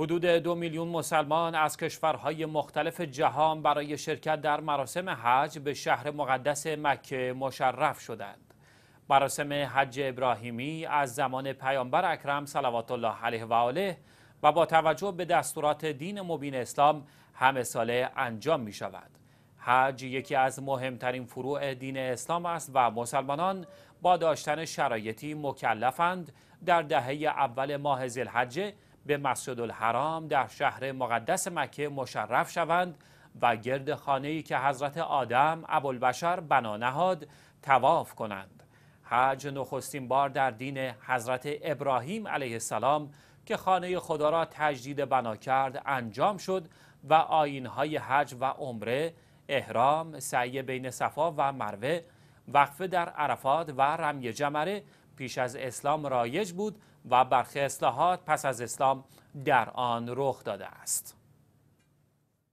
حدود دو میلیون مسلمان از کشورهای مختلف جهان برای شرکت در مراسم حج به شهر مقدس مکه مشرف شدند. مراسم حج ابراهیمی از زمان پیامبر اکرم صلوات الله علیه و آله و با توجه به دستورات دین مبین اسلام همه ساله انجام می شود. حج یکی از مهمترین فروع دین اسلام است و مسلمانان با داشتن شرایطی مکلفند در دهه اول ماه زلحجه به مسجد الحرام در شهر مقدس مکه مشرف شوند و گرد خانه‌ای که حضرت آدم ابوالبشر بنا نهاد تواف کنند حج نخستین بار در دین حضرت ابراهیم علیه السلام که خانه خدا را تجدید بنا کرد انجام شد و آینهای حج و عمره احرام سعی بین صفا و مروه وقفه در عرفات و رمی جمره پیش از اسلام رایج بود و برخی اصلاحات پس از اسلام در آن رخ داده است